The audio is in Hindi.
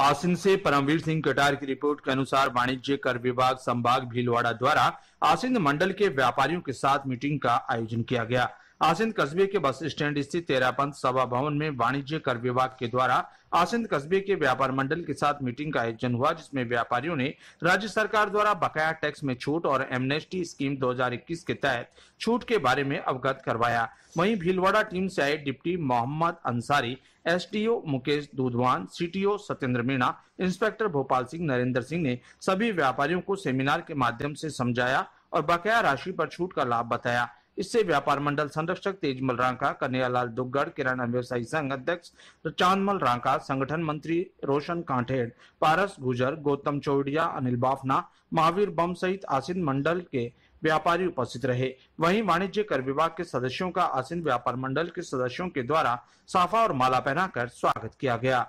आसिन से परमवीर सिंह कटार की रिपोर्ट के अनुसार वाणिज्य कर विभाग संभाग भीलवाड़ा द्वारा आसिन मंडल के व्यापारियों के साथ मीटिंग का आयोजन किया गया आसिंद कस्बे के बस स्टैंड स्थित तेरापंथ सभा भवन में वाणिज्य कर विभाग के द्वारा आसिंद कस्बे के व्यापार मंडल के साथ मीटिंग का आयोजन हुआ जिसमें व्यापारियों ने राज्य सरकार द्वारा बकाया टैक्स में छूट और एमनेस्टी स्कीम 2021 के तहत छूट के बारे में अवगत करवाया वहीं भीलवाड़ा टीम से आए deputy Mohammad Ansari S Mukesh Dudhwan C Satyendra Meena inspector Bhopal Singh Narendra Singh ने सभी व्यापारियों को सेमिनार के माध्यम से समझाया और बकाया राशि पर छूट का लाभ बताया इससे व्यापार मंडल संरक्षक तेजमल रांका कन्यालाल दुग्गढ़ किराना व्यवसायी संघ अध्यक्ष चांदमल रांका संगठन मंत्री रोशन कांठेड़ पारस गुजर गौतम चौड़िया अनिल बाफना महावीर बम सहित आसिन मंडल के व्यापारी उपस्थित रहे वहीं वाणिज्य कर विभाग के सदस्यों का आसिन व्यापार मंडल के सदस्यों के द्वारा साफा और माला पहनाकर स्वागत किया गया